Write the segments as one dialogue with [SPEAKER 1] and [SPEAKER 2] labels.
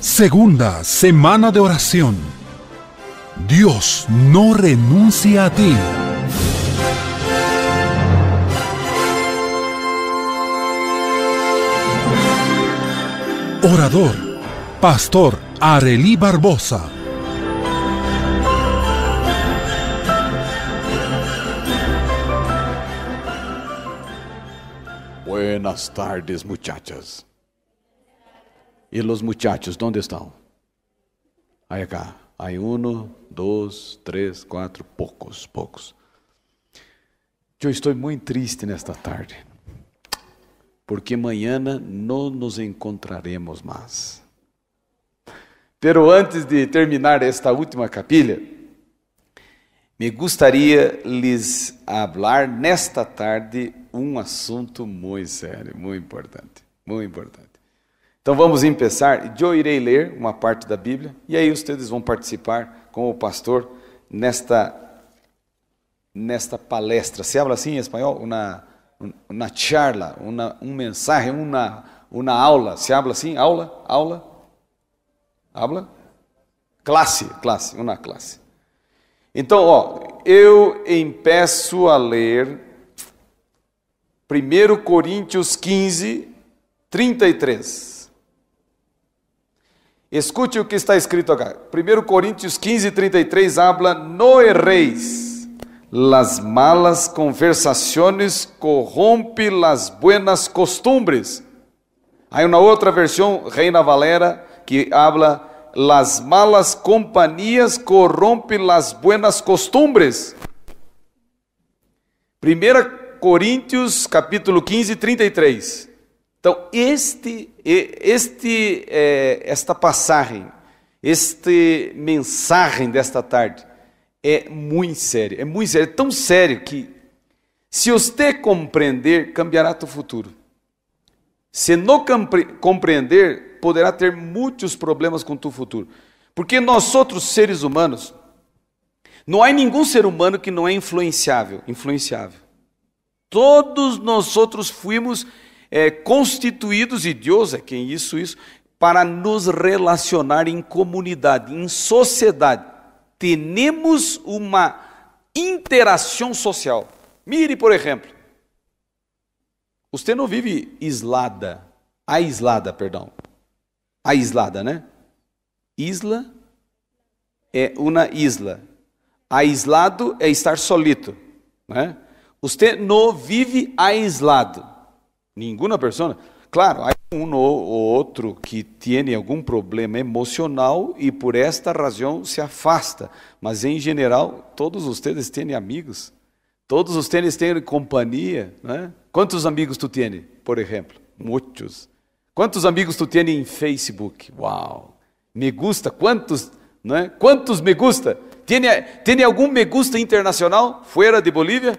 [SPEAKER 1] Segunda semana
[SPEAKER 2] de oración. Dios no renuncia a ti.
[SPEAKER 1] Orador, Pastor Arelí
[SPEAKER 2] Barbosa. Buenas tardes muchachas. E los muchachos onde estão? Aí cá, aí um, dois, três, quatro, poucos, poucos. Eu estou muito triste nesta tarde, porque amanhã não nos encontraremos mais. Pero antes de terminar esta última capilha, me gostaria lhes falar nesta tarde um assunto muito sério, muito importante, muito importante. Então vamos começar. Eu irei ler uma parte da Bíblia e aí vocês vão participar com o pastor nesta nesta palestra. Se habla assim em espanhol? Uma, uma charla, uma, um mensagem, uma, uma aula. Se habla assim? Aula? Aula? Habla? Classe, classe, uma classe. Então, ó, eu empeço a ler 1 Coríntios 15, 33. Escute o que está escrito aqui. 1 Coríntios 15, 33 habla: No erréis, las malas conversações corrompe las buenas costumbres. Aí uma outra versão, Reina Valera, que habla: Las malas companhias corrompe las buenas costumbres. 1 Coríntios capítulo 15, 33. Então, este, este, é, esta passagem, esta mensagem desta tarde é muito séria, é muito séria, é tão sério que se você compreender, cambiará teu futuro. Se não compreender, poderá ter muitos problemas com teu futuro. Porque nós outros seres humanos, não há nenhum ser humano que não é influenciável, influenciável. Todos nós outros fomos influenciados é, constituídos, e Deus é quem isso, isso, para nos relacionar em comunidade, em sociedade. Temos uma interação social. Mire, por exemplo, você não vive islada, aislada, perdão, aislada, né? Isla é uma isla. Aislado é estar solito, né? Você não vive aislado. Nenhuma pessoa, Claro, há um ou outro que tem algum problema emocional e por esta razão se afasta, mas em geral, todos ustedes têm amigos, todos ustedes têm companhia, né? Quantos amigos tu tem, por exemplo, muitos. Quantos amigos tu tem em Facebook? Uau, Me gusta, Quantos, né? Quantos me gusta? Tem? algum me gusta internacional fuera de Bolívia?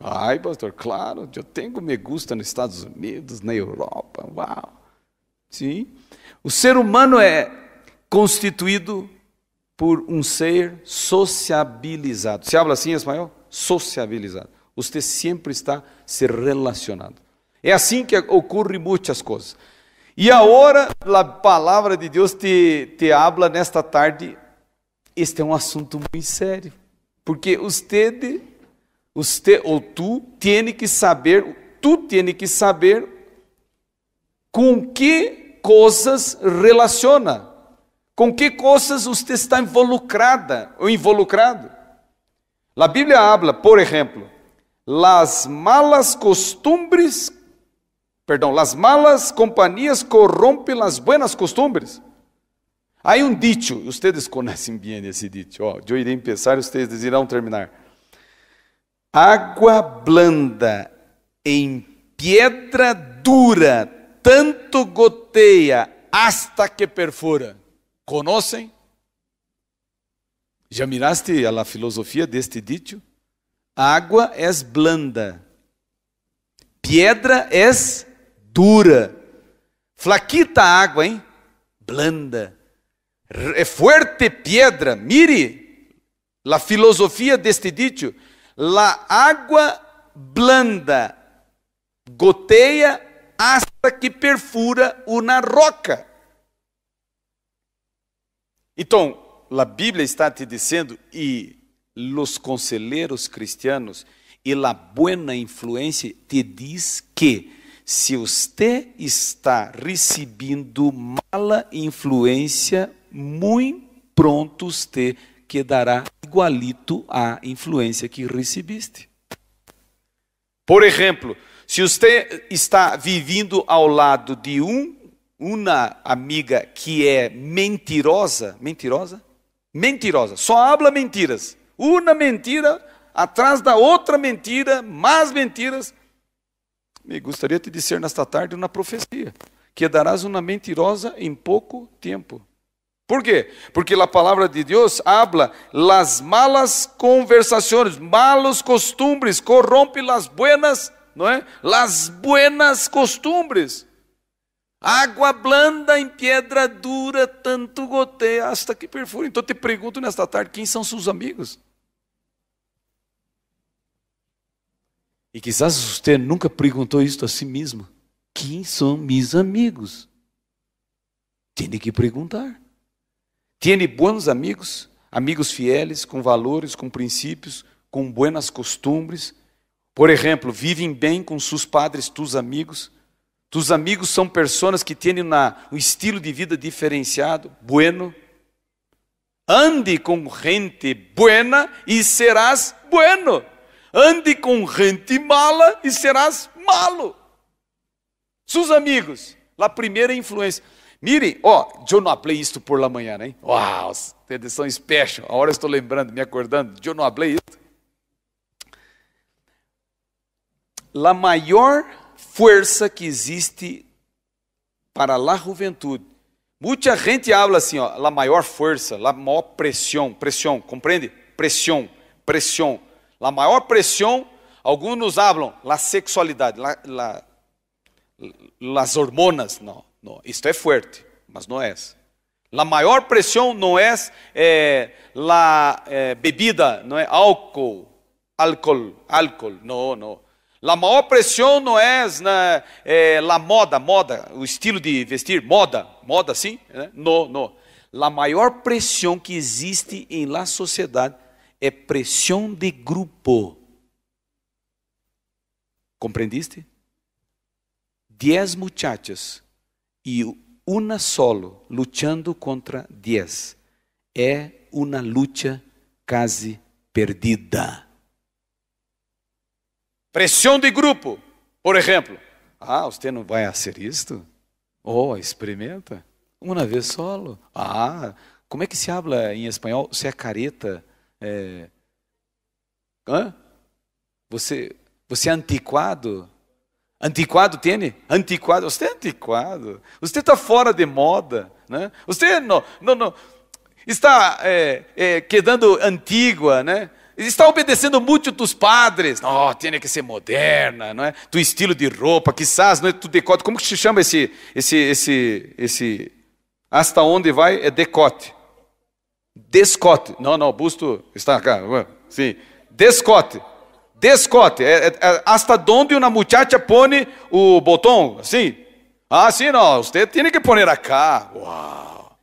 [SPEAKER 2] Ai, pastor, claro, eu tenho me gusta nos Estados Unidos, na Europa, uau. Sim. O ser humano é constituído por um ser sociabilizado. Se habla assim em espanhol? Sociabilizado. Você sempre está se relacionando. É assim que ocorre muitas coisas. E agora, a palavra de Deus te, te habla nesta tarde. Este é um assunto muito sério. Porque você você ou tu tem que saber, tu tem que saber com que coisas relaciona, com que coisas você está involucrada ou involucrado. A Bíblia habla, por exemplo, las malas costumbres, perdão, las malas companhias corrompem as buenas costumbres. Há um dito, vocês conhecem bem esse dito, ó, oh, eu irei começar e vocês irão terminar. Água blanda em pedra dura, tanto goteia hasta que perfura. Conhecem? Já miraste a filosofia deste dito? Água é blanda, pedra é dura. Flaquita água, hein? Blanda. É forte pedra. Mire a filosofia deste dito. La água blanda goteia hasta que perfura na roca. Então, a Bíblia está te dizendo e os conselheiros cristianos e a boa influência te diz que se você está recebendo mala influência, muito prontos te que dará igualito à influência que recebiste. Por exemplo, se você está vivendo ao lado de um, uma amiga que é mentirosa, mentirosa? Mentirosa, só habla mentiras. Uma mentira atrás da outra mentira, mais mentiras. Me gostaria de dizer nesta tarde uma profecia, que darás uma mentirosa em pouco tempo. Por quê? Porque a palavra de Deus habla las malas conversações, malos costumbres, corrompe las buenas, não é? Las buenas costumbres. Água blanda em pedra dura, tanto goteia hasta que perfura. Então te pergunto nesta tarde, quem são seus amigos? E quizás você nunca perguntou isto a si mesmo. Quem são meus amigos? Tem que perguntar. Tiene buenos amigos, amigos fieles, com valores, com princípios, com buenas costumbres. Por exemplo, vivem bem com seus padres, tus amigos. Tus amigos são pessoas que têm um estilo de vida diferenciado, bueno. Ande com gente buena e serás bueno. Ande com gente mala e serás malo. Seus amigos, a primeira influência. Mire, ó, oh, eu não falei isto por la manhã, hein? Uau, edição special. A hora estou lembrando, me acordando, eu não falei isto. La maior força que existe para lá juventude. Muita gente habla assim, ó, la maior força, la maior pressão, pressão, compreende? Pressão, pressão. La maior pressão, alguns nos hablam, la sexualidade, la, la, las hormonas, não. No, isto é forte, mas não é. La maior pressão não é, eh, la eh, bebida, não é álcool, álcool, álcool, não, não. La maior pressão não é na eh, la moda, moda, o estilo de vestir, moda, moda sim, né? não, não. La maior pressão que existe em la sociedade é pressão de grupo. Compreendiste? Dez muchachas e uma solo lutando contra dez É uma luta quase perdida. Pressão de grupo, por exemplo. Ah, você não vai fazer isto? Oh, experimenta. Uma vez solo. Ah, como é que se habla em espanhol? Você é careta? É... Hã? Você, você é antiquado? Antiquado tem? Antiquado. Você é antiquado. Você está fora de moda. Né? Você não, não, não, está é, é, quedando antiga, né? Está obedecendo muito dos padres. Não, oh, tem que ser moderna, não é? Do estilo de roupa, quizás, não é? Do decote. Como que se chama esse, esse, esse, esse... Hasta onde vai é decote. Descote. Não, não, busto está cá. Sim. Descote. Descote. É, é, é hasta onde uma muchacha põe o botão? Assim? Ah, sim, não. Você tem que pôr acá. Uau.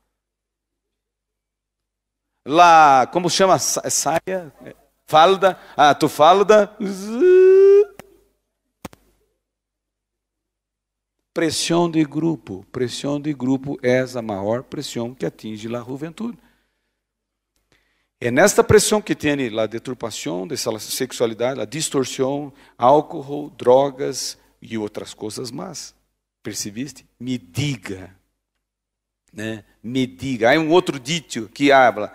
[SPEAKER 2] Lá, como chama? É saia? É, falda? Ah, tu falda? Pressão de grupo. Pressão de grupo é a maior pressão que atinge a juventude. É nesta pressão que tem a deturpação dessa sexualidade, a distorção, álcool, drogas e outras coisas mais. Percebiste? Me diga. Né? Me diga. Há um outro dito que habla.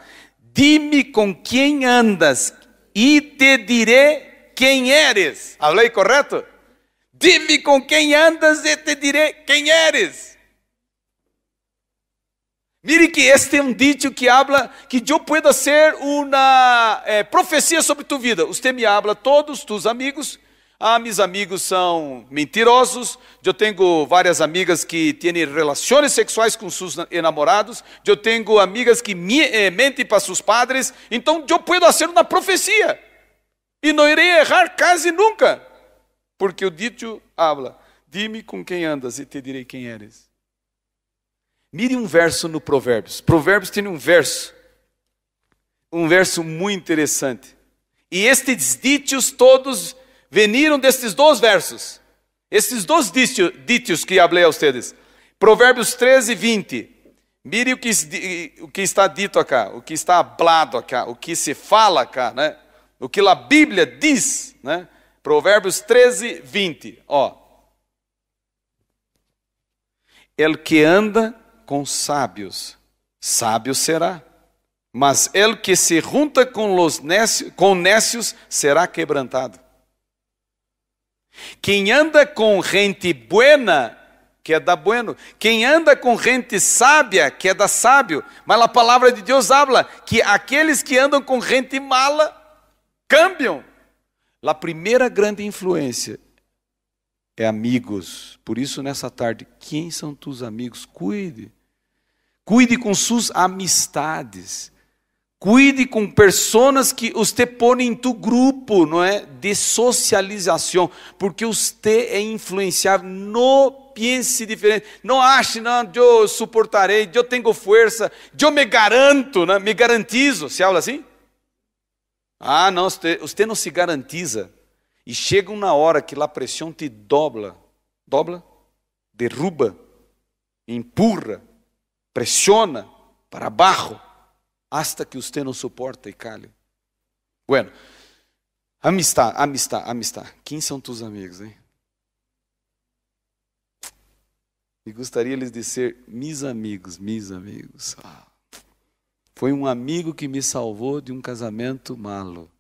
[SPEAKER 2] Dime com quem andas e te direi quem eres. Falei correto? Dime com quem andas e te direi quem eres. Mire que este é um dito que habla que eu pueda ser uma eh, profecia sobre tu vida. Você me habla todos, tus amigos. Ah, meus amigos são mentirosos. Eu tenho várias amigas que têm relações sexuais com seus namorados. Eu tenho amigas que eh, mentem para seus padres. Então, eu posso fazer uma profecia. E não irei errar quase nunca. Porque o dito habla: Dime com quem andas e te direi quem eres. Mire um verso no Provérbios. Provérbios tem um verso, um verso muito interessante. E estes dítios todos veniram destes dois versos. esses dois dítios, dítios que falei a vocês. Provérbios 13, 20. Mire o que, o que está dito acá, o que está hablado acá, o que se fala acá, né? O que a Bíblia diz, né? Provérbios 13, 20. Ó. El que anda com sábios, sábio será. Mas ele que se junta com, los necios, com necios será quebrantado. Quem anda com gente buena, que é da bueno. Quem anda com gente sábia, que é da sábio. Mas a palavra de Deus habla que aqueles que andam com gente mala, cambiam. A primeira grande influência é amigos. Por isso, nessa tarde, quem são tus amigos? Cuide. Cuide com suas amistades. Cuide com pessoas que os te põem em tu grupo, não é? De socialização, porque os te é influenciar no pense diferente. Não ache, não, eu suportarei, eu tenho força, eu me garanto, né? me garantizo. Se habla assim? Ah, não, você, você não se garantiza. E chega uma hora que a pressão te dobla, dobla, derruba, empurra, Pressiona para barro, hasta que usted não suporta e cale. Bueno, amistad, amistad, amistad. Quem são tus amigos, hein? E gostaria lhes de ser mis amigos, mis amigos. Ah. Foi um amigo que me salvou de um casamento malo.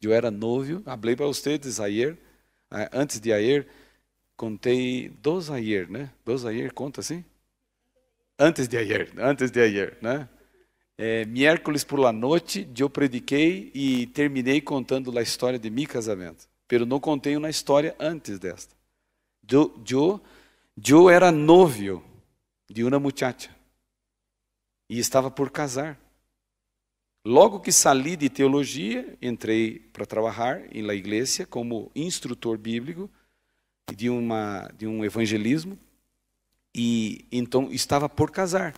[SPEAKER 2] Eu era novio. falei para vocês ayer, ah, antes de ayer, contei dois ayer, né? Dois ayer, conta assim? antes de ayer, antes de ayer, né? É, miércoles por la noite, eu prediquei e terminei contando a história de meu casamento. Pero não contei uma história antes desta. Eu, eu, eu era novio de uma muchacha e estava por casar. Logo que saí de teologia, entrei para trabalhar em la igreja como instrutor bíblico de, uma, de um evangelismo e então estava por casar.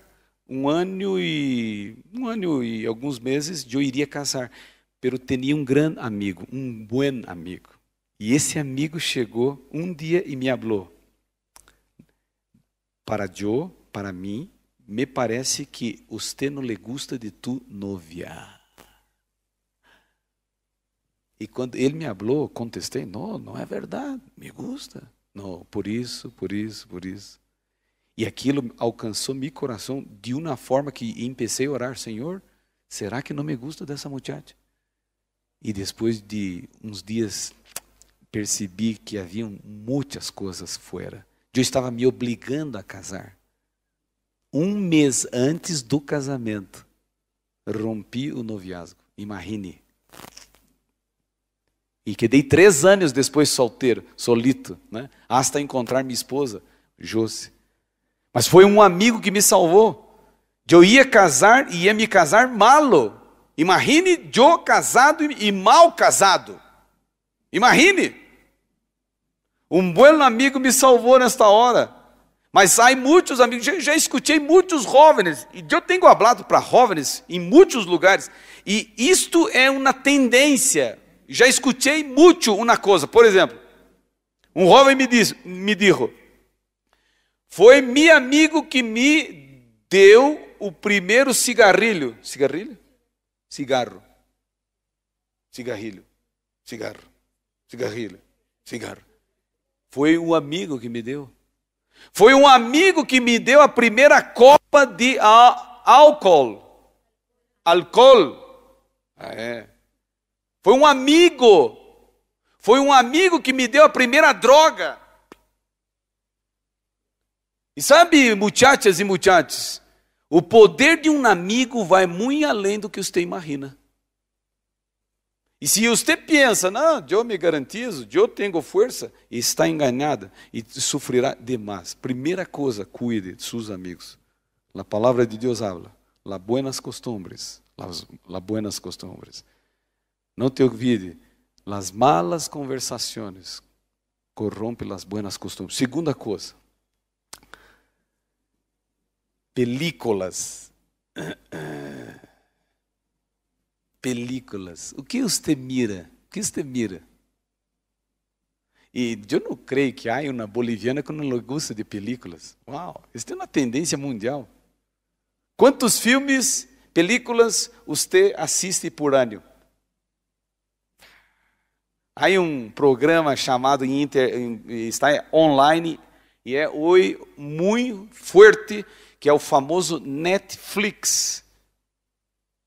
[SPEAKER 2] Um ano e um ano e alguns meses eu iria casar, pero tinha um grande amigo, um bom amigo. E esse amigo chegou um dia e me falou. Para Joe, para mim, me parece que você não le gusta de tu novia. E quando ele me falou, contestei: não, não é verdade, me gusta. Não, por isso, por isso, por isso. E aquilo alcançou meu coração de uma forma que empecei a orar, Senhor, será que não me gusta dessa muchacha? E depois de uns dias percebi que haviam muitas coisas fora. Eu estava me obrigando a casar. Um mês antes do casamento, rompi o noviazgo. Imagine. E quedei três anos depois solteiro, solito, né? Hasta encontrar minha esposa, Josi. Mas foi um amigo que me salvou. De eu ia casar e ia me casar malo. Imagine eu casado e mal casado. Imagine. Um bom amigo me salvou nesta hora. Mas há muitos amigos, já, já escutei muitos jovens, e eu tenho falado para jovens em muitos lugares, e isto é uma tendência. Já escutei muito uma coisa, por exemplo, um jovem me disse, me dijo, foi meu amigo que me deu o primeiro cigarrilho. Cigarrilho? Cigarro. Cigarrilho. Cigarro. Cigarrilho. Cigarro. Foi um amigo que me deu. Foi um amigo que me deu a primeira copa de álcool. álcool. Ah, é. Foi um amigo. Foi um amigo que me deu a primeira droga. E sabe, muchachas e muchachos, o poder de um amigo vai muito além do que você imagina. E se você pensa, não, eu me garantizo, eu tenho força, está enganada e sofrerá demais. Primeira coisa, cuide de seus amigos. A palavra de Deus habla, las buenas costumbres, las, las buenas costumbres. Não te olvide, las malas conversações corrompem as buenas costumbres. Segunda coisa, películas. Películas. O que os mira? O que os mira? E eu não creio que há uma boliviana que não gosta de películas. Uau, isso tem uma tendência mundial. Quantos filmes, películas você assiste por ano? Há um programa chamado Inter, está online e é hoje muito forte que é o famoso Netflix.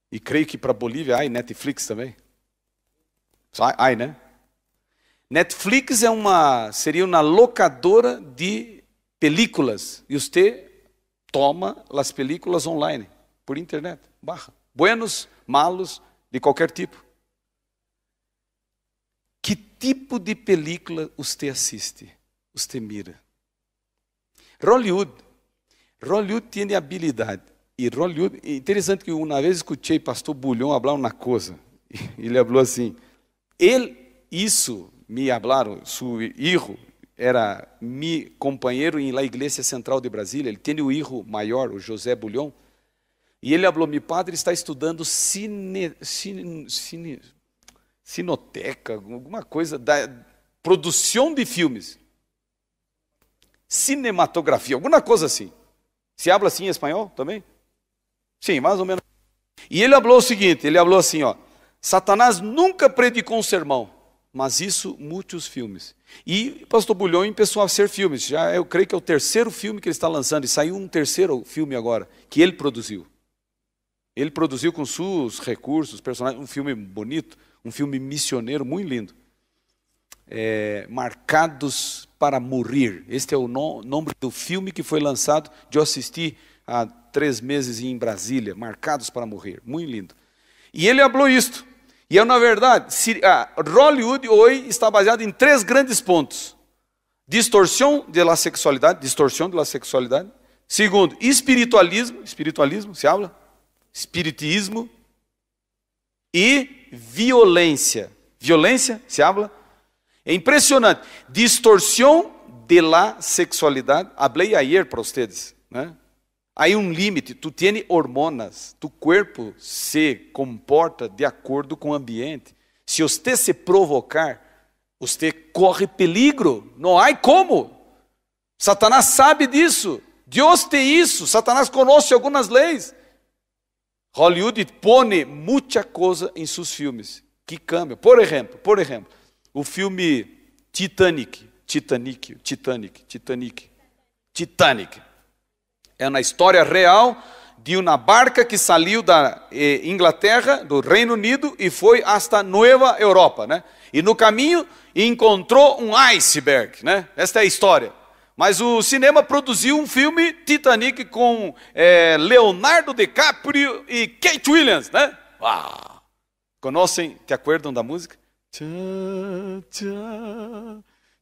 [SPEAKER 2] E creio que para Bolívia, ai, Netflix também. Ai, né? Netflix é uma, seria uma locadora de películas. E você toma as películas online, por internet, barra. Buenos, malos, de qualquer tipo. Que tipo de película você assiste? Você mira? Hollywood Rollywood tem habilidade. E Rollywood, é interessante que uma vez escutei pastor Bulhão falar uma coisa. Ele falou assim: ele, isso me falaram, seu filho era meu companheiro em lá igreja central de Brasília. Ele tem o filho maior, o José Bulhão. E ele falou: meu padre está estudando cine, cine, cine, cinoteca, alguma coisa da produção de filmes, cinematografia, alguma coisa assim. Se habla assim em espanhol também? Sim, mais ou menos. E ele falou o seguinte: ele falou assim, ó. Satanás nunca predicou um sermão, mas isso muitos filmes. E Pastor Bulhão começou a ser filmes. Já eu creio que é o terceiro filme que ele está lançando, e saiu um terceiro filme agora, que ele produziu. Ele produziu com seus recursos, personagens, um filme bonito, um filme missioneiro muito lindo. É, marcados para Morrer. Este é o no, nome do filme que foi lançado, de eu assisti há três meses em Brasília, Marcados para Morrer. Muito lindo. E ele falou isto. E eu, é, na verdade, se, ah, Hollywood hoje está baseado em três grandes pontos: distorção da sexualidade, distorção da sexualidade. Segundo, espiritualismo, espiritualismo, se habla? Espiritismo e violência. Violência, se habla? É impressionante. Distorção de la sexualidade. Hablei ayer para vocês. Né? Aí um limite. Tu tem hormonas. Tu corpo se comporta de acordo com o ambiente. Se você se provocar, você corre peligro. Não há como. Satanás sabe disso. Deus tem isso. Satanás conhece algumas leis. Hollywood põe muita coisa em seus filmes que cambia. Por exemplo, por exemplo, o filme Titanic, Titanic, Titanic, Titanic, Titanic. É na história real de uma barca que saiu da eh, Inglaterra, do Reino Unido, e foi hasta Nova Europa, né? E no caminho encontrou um iceberg, né? Esta é a história. Mas o cinema produziu um filme Titanic com eh, Leonardo DiCaprio e Kate Williams, né? Uau! Conhecem, te acordam da música? Tchá, tchá,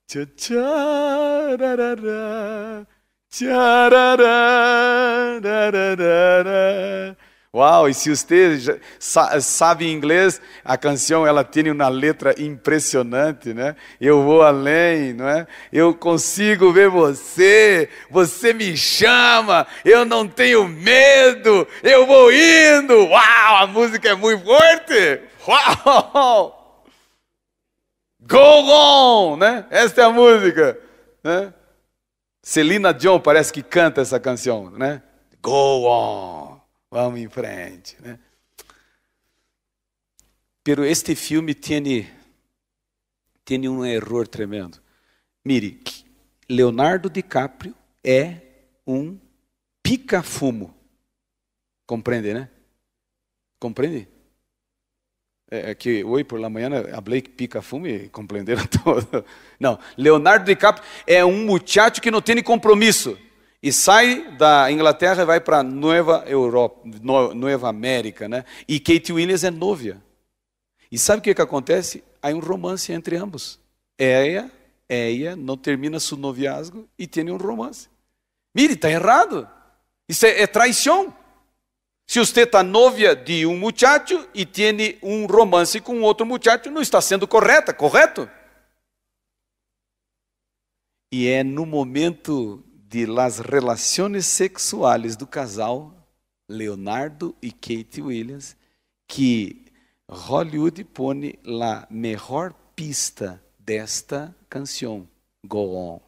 [SPEAKER 2] tchá, tcharará, tcharará, tcharará. Uau, e se você sabe inglês, a canção ela tem uma letra impressionante, né? Eu vou além, não é? Eu consigo ver você, você me chama, eu não tenho medo, eu vou indo. Uau, a música é muito forte. Uau! Go on, né? Esta é a música, né? Celina John parece que canta essa canção, né? Go on, vamos em frente, né? Pero este filme tem tem um erro tremendo. Mire, Leonardo DiCaprio é um pica-fumo. Compreende, né? Compreende? É, é, que hoje por la manhã a Blake pica fumo e compreenderam todo. Não, Leonardo DiCaprio é um muchacho que não tem compromisso e sai da Inglaterra e vai para Nova Europa, Nova América, né? E Kate Williams é novia. E sabe o que que acontece? Há um romance entre ambos. Eia, ela não termina seu noviazgo e tem um romance. Mire, está errado. Isso é, é traição. Se você está novia de um muchacho e tem um romance com outro muchacho, não está sendo correta, correto? E é no momento de las relações sexuais do casal Leonardo e Kate Williams que Hollywood põe la melhor pista desta canção, Go On.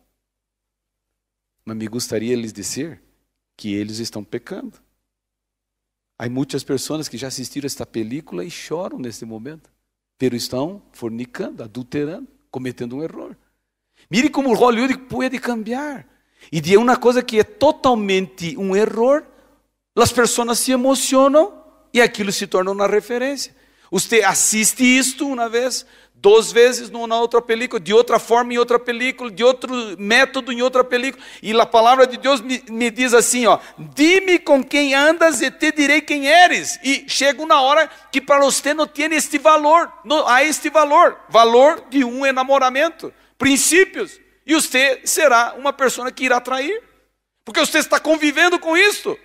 [SPEAKER 2] Mas me gostaria de lhes dizer que eles estão pecando. Há muitas pessoas que já assistiram esta película e choram neste momento, pero estão fornicando, adulterando, cometendo um erro. Mire como Hollywood pode cambiar. E de uma coisa que é totalmente um erro, as pessoas se emocionam e aquilo se torna uma referência. Você assiste isto uma vez, Duas vezes numa outra película, de outra forma em outra película, de outro método em outra película. E a palavra de Deus me, me diz assim: ó, dime com quem andas e te direi quem eres. E chega uma hora que para você não tem este valor, não há este valor, valor de um enamoramento, princípios. E você será uma pessoa que irá trair, porque você está convivendo com isso.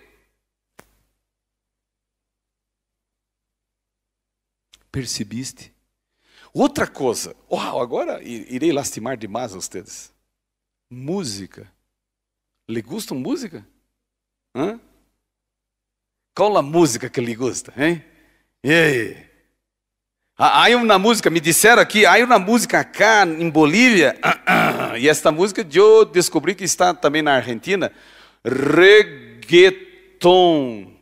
[SPEAKER 2] Percebiste? Outra coisa, uau, agora irei lastimar demais vocês. Música. Lhe gusta música? Hã? Qual a música que lhe gusta, hein? E ah, Há uma música, me disseram aqui, há uma música cá em Bolívia, e esta música eu descobri que está também na Argentina, reggaeton.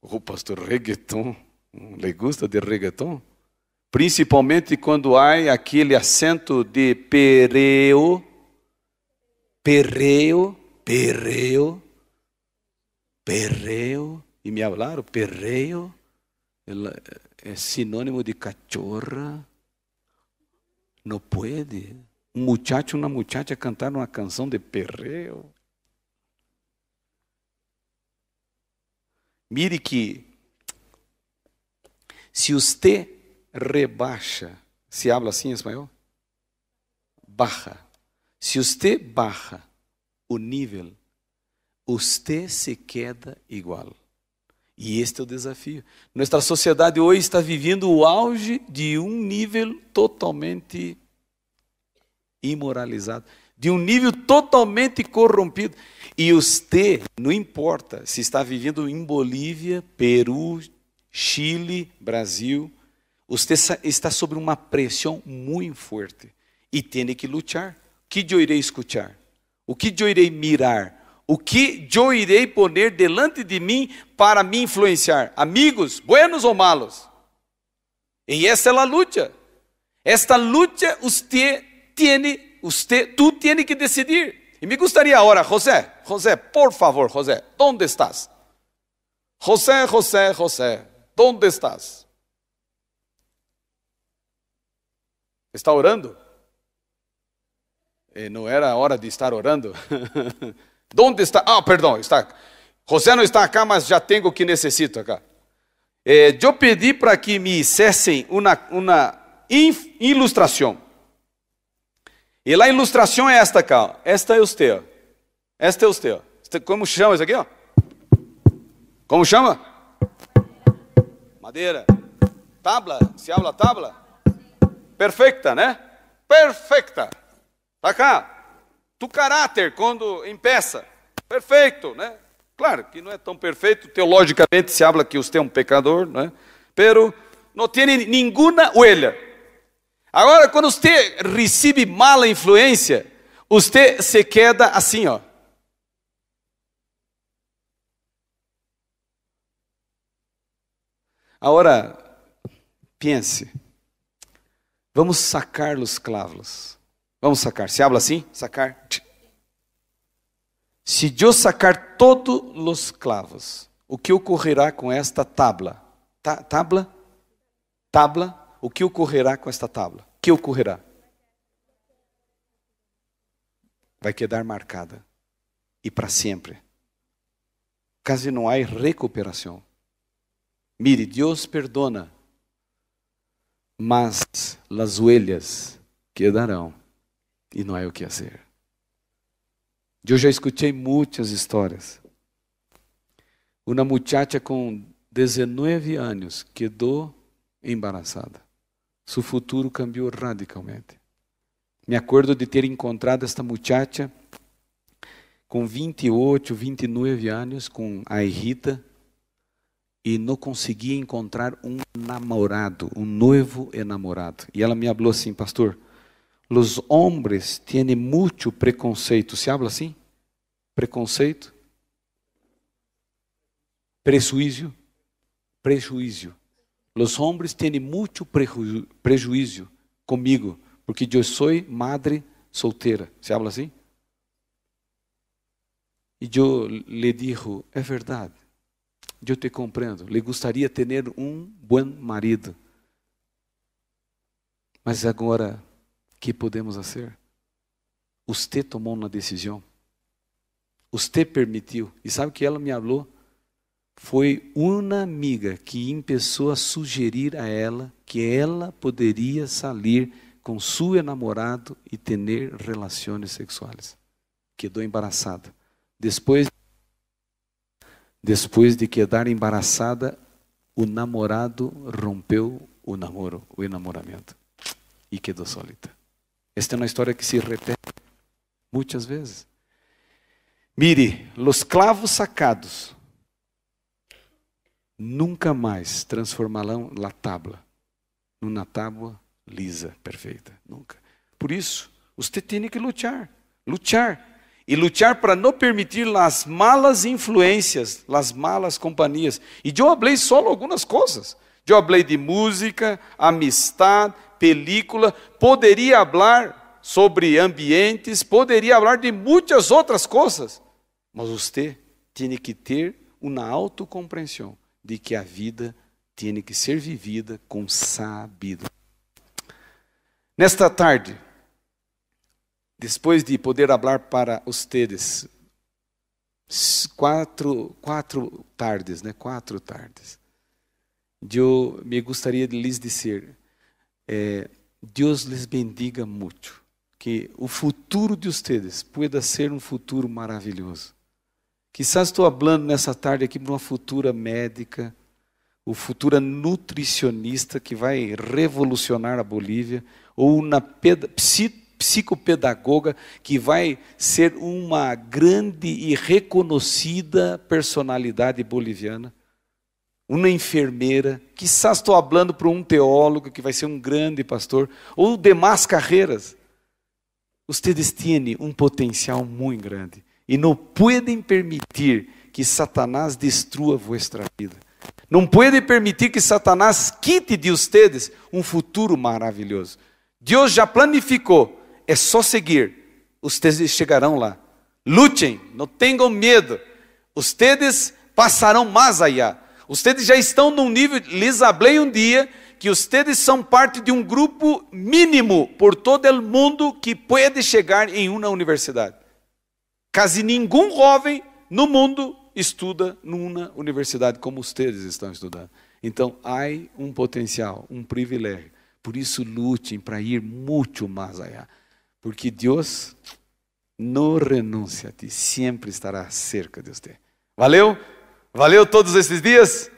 [SPEAKER 2] O oh, pastor, reggaeton. Le gusta de reggaeton? Principalmente quando há aquele acento de pereu pereu pereu pereu e me falaram pereu é sinônimo de cachorra, não pode. Um muchacho e uma muchacha cantaram uma canção de perreo. Mire que se você rebaixa, se habla assim em espanhol? Barra. Se você barra o nível, você se queda igual. E este é o desafio. Nossa sociedade hoje está vivendo o auge de um nível totalmente imoralizado, de um nível totalmente corrompido. E os T, não importa se está vivendo em Bolívia, Peru, Chile, Brasil, você está sob uma pressão muito forte e tem que lutar. O que eu irei escutar? O que eu irei mirar? O que eu irei poner delante de mim para me influenciar? Amigos, buenos ou malos? E essa é a luta. Esta luta você tem, você, tu tem que decidir. E me gostaria agora, José, José, por favor, José, onde estás? José, José, José, Onde estás? Está orando? E eh, não era a hora de estar orando? Onde está? Ah, perdão, está. José não está cá, mas já tenho o que necessito acá. Eh, eu pedi para que me dissessem uma, uma ilustração. E a ilustração é esta cá. Esta é o teu? Esta é teu. Como chama isso aqui? Ó? Como chama? madeira. Tabla, se habla tabla? Perfeita, né? Perfeita. Tá cá. Tu caráter quando empeça. Perfeito, né? Claro que não é tão perfeito, teologicamente se habla que você é um pecador, né? Pero não tem nenhuma huelha. Agora, quando você recebe mala influência, você se queda assim, ó. Agora, pense. Vamos sacar os clavos. Vamos sacar. Se habla assim? Sacar. Se eu sacar todos os clavos, o que ocorrerá com esta tabla? Ta tabla? Tabla? O que ocorrerá com esta tabla? O que ocorrerá? Vai quedar marcada. E para sempre. Quase não há recuperação. Mire, Deus perdona, mas las orelhas quedarão e não há o que fazer. Eu já escutei muitas histórias. Uma muchacha com 19 anos quedou embarazada. Seu futuro cambiou radicalmente. Me acordo de ter encontrado esta muchacha com 28, 29 anos, com a Rita e não conseguia encontrar um namorado, um noivo enamorado. E ela me falou assim, pastor, os homens têm muito preconceito. Se habla assim? Preconceito? Prejuízo? Prejuízo. Os homens têm muito prejuízo comigo, porque eu sou madre solteira. Se habla assim? E eu lhe digo, é verdade eu te compreendo. Lhe gostaria ter um bom marido. Mas agora, que podemos fazer? Você tomou uma decisão. Você permitiu. E sabe o que ela me falou? Foi uma amiga que começou a sugerir a ela que ela poderia sair com seu namorado e ter relações sexuais. Quedou embaraçada. Depois depois de quedar embaraçada, o namorado rompeu o namoro, o enamoramento, e quedou solita. Esta é uma história que se repete muitas vezes. Mire, los clavos sacados nunca mais transformarão la tábua numa tábua lisa, perfeita, nunca. Por isso, você tem que lutar, lutar e lutar para não permitir as malas influências, as malas companhias. E eu falei só algumas coisas. Eu falei de música, amistade, película, poderia falar sobre ambientes, poderia falar de muitas outras coisas. Mas você tem que ter uma autocompreensão de que a vida tem que ser vivida com sabedoria. Nesta tarde, depois de poder falar para vocês quatro, quatro tardes, né? Quatro tardes. Eu me gostaria de lhes dizer, eh, Deus lhes bendiga muito, que o futuro de vocês pueda ser um futuro maravilhoso. Quizás estou falando nessa tarde aqui para uma futura médica, o futura nutricionista que vai revolucionar a Bolívia, ou na ped... psito psicopedagoga que vai ser uma grande e reconhecida personalidade boliviana, uma enfermeira, que estou falando para um teólogo que vai ser um grande pastor, ou demais carreiras. Vocês têm um potencial muito grande e não podem permitir que Satanás destrua vossa vida. Não podem permitir que Satanás quite de vocês um futuro maravilhoso. Deus já planificou é só seguir, vocês chegarão lá. Lutem, não tenham medo, vocês passarão mais allá. Vocês já estão num nível, lhes hablei um dia, que vocês são parte de um grupo mínimo por todo o mundo que pode chegar em uma universidade. Quase nenhum jovem no mundo estuda numa universidade como vocês estão estudando. Então, há um potencial, um privilégio. Por isso, lutem para ir muito mais allá. Porque Deus não renuncia a ti, sempre estará cerca de você. Valeu? Valeu todos esses dias?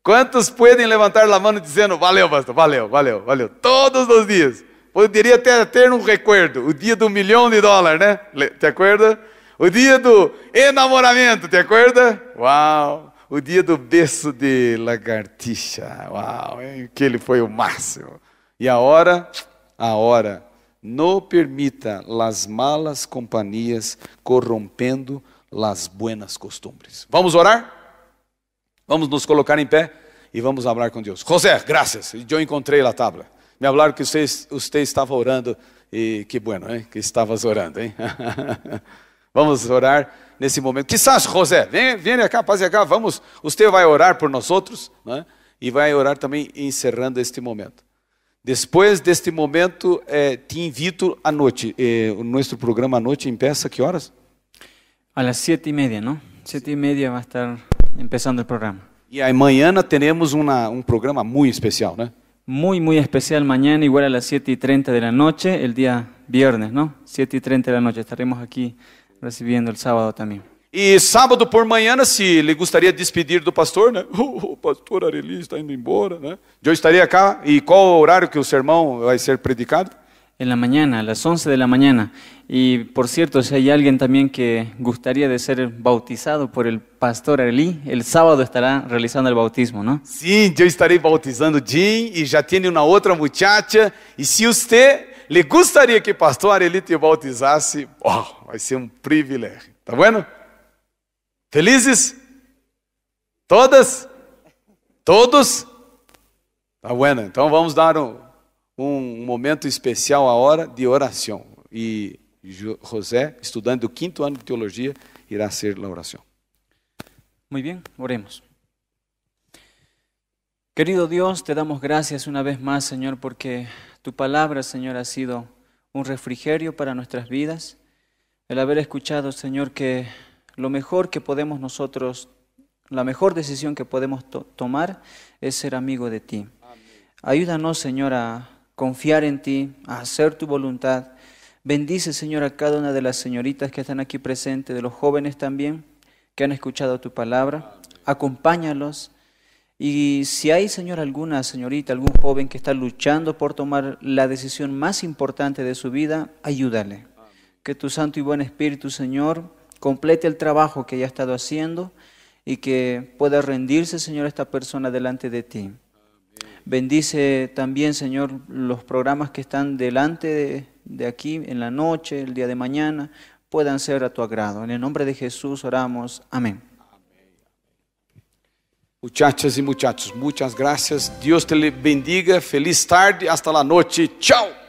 [SPEAKER 2] Quantos podem levantar a mão dizendo valeu, pastor, valeu, valeu, valeu, todos os dias? Poderia até ter um recuerdo, o dia do milhão de dólares, né? Te acorda? O dia do enamoramento, te acorda? Uau! O dia do berço de lagartixa, uau! Que ele foi o máximo. E a hora, a hora não permita las malas companhias corrompendo las buenas costumbres. Vamos orar? Vamos nos colocar em pé e vamos falar com Deus. José, graças. Eu encontrei a tabla. Me falaram que você, estava orando e que bueno, hein? Que estavas orando, hein? vamos orar nesse momento. Quizás, José, vem, vem cá, passe cá, vamos. Você vai orar por nós outros, né? E vai orar também encerrando este momento. Depois deste momento, é, te invito à noite. Eh, o nosso programa à noite começa que horas?
[SPEAKER 1] A sete e meia, não? Sete e meia vai estar começando o programa.
[SPEAKER 2] E amanhã teremos uma, um programa muito especial, né?
[SPEAKER 1] Muito, muito especial. Mañana, igual a sete e trinta da noite, el dia viernes, Sete e trinta da noite Estaremos aqui recebendo o sábado também.
[SPEAKER 2] E sábado por manhã, se ele gostaria de despedir do pastor, né? O, pastor Areli está indo embora, né?
[SPEAKER 1] Eu estaria cá. E qual o horário que o sermão vai ser predicado? En la mañana, a las 11 de la mañana. Y por cierto, si hay alguien también que gustaría de ser bautizado por el pastor Areli, el sábado estará realizando el bautismo, ¿no? Sim, eu estarei bautizando Jim e já tenho uma outra muchacha. E se você
[SPEAKER 2] le gostaria que o pastor Areli te bautizasse, oh, vai ser um privilégio. Tá bom? Bueno? ¿Felices? ¿Todas? Todos? Está bueno, entonces vamos a dar un um, um momento especial ahora hora de oración. Y e José, estudiando el quinto año de teología, irá a hacer la oración.
[SPEAKER 1] Muy bien, oremos. Querido Dios, te damos gracias una vez más, Señor, porque tu palabra, Señor, ha sido un refrigerio para nuestras vidas. El haber escuchado, Señor, que lo mejor que podemos nosotros, la mejor decisión que podemos tomar es ser amigo de ti. Ayúdanos, Señor, a confiar en ti, a hacer tu voluntad. Bendice, Señor, a cada una de las señoritas que están aquí presentes, de los jóvenes también que han escuchado tu palabra. Acompáñalos. Y si hay, Señor, alguna señorita, algún joven que está luchando por tomar la decisión más importante de su vida, ayúdale. Que tu Santo y Buen Espíritu, Señor, complete el trabajo que ya ha estado haciendo y que pueda rendirse, Señor, esta persona delante de ti. Bendice también, Señor, los programas que están delante de, de aquí, en la noche, el día de mañana, puedan ser a tu agrado. En el nombre de Jesús oramos. Amén. Muchachas y muchachos, muchas gracias.
[SPEAKER 2] Dios te bendiga. Feliz tarde. Hasta la noche. Chao.